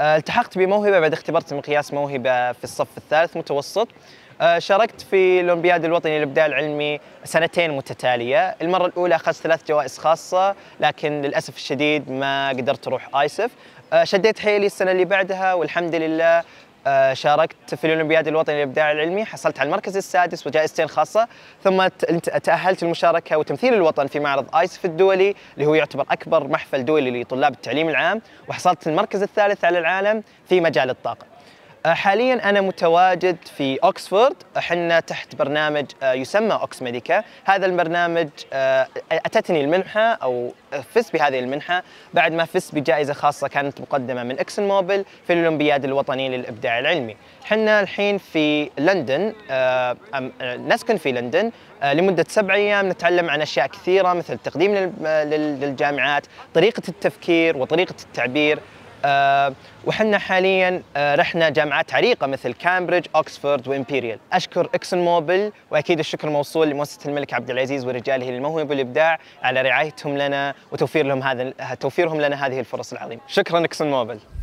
آه، التحقت بموهبة بعد اختبرت مقياس موهبة في الصف الثالث متوسط آه، شاركت في الأولمبياد الوطني للإبداع العلمي سنتين متتالية المرة الأولى أخذت ثلاث جوائز خاصة لكن للأسف الشديد ما قدرت أروح آيسف آه، شديت حيلي السنة اللي بعدها والحمد لله آه، شاركت في الأولمبياد الوطني للإبداع العلمي حصلت على المركز السادس وجائزتين خاصة ثم تأهلت للمشاركه وتمثيل الوطن في معرض آيسف الدولي اللي هو يعتبر أكبر محفل دولي لطلاب التعليم العام وحصلت المركز الثالث على العالم في مجال الطاقة آه، حاليا انا متواجد في اوكسفورد احنا تحت برنامج آه، يسمى اوكس ميديكا هذا البرنامج آه، اتتني المنحه او فزت بهذه المنحه بعد ما فزت بجائزه خاصه كانت مقدمه من اكسن موبل في الاولمبياد الوطني للابداع العلمي احنا الحين في لندن نسكن في لندن لمدة سبع أيام نتعلم عن أشياء كثيرة مثل التقديم للجامعات طريقة التفكير وطريقة التعبير آه، وحنا حاليا آه، رحنا جامعات عريقة مثل كامبريدج أكسفورد وإمبيريال أشكر إكسون موبل وأكيد الشكر موصول لمؤسسة الملك عبد العزيز ورجاله الموهوب والإبداع على رعايتهم لنا وتوفير لهم هذا توفيرهم لنا هذه الفرص العظيمة شكرا إكسون موبل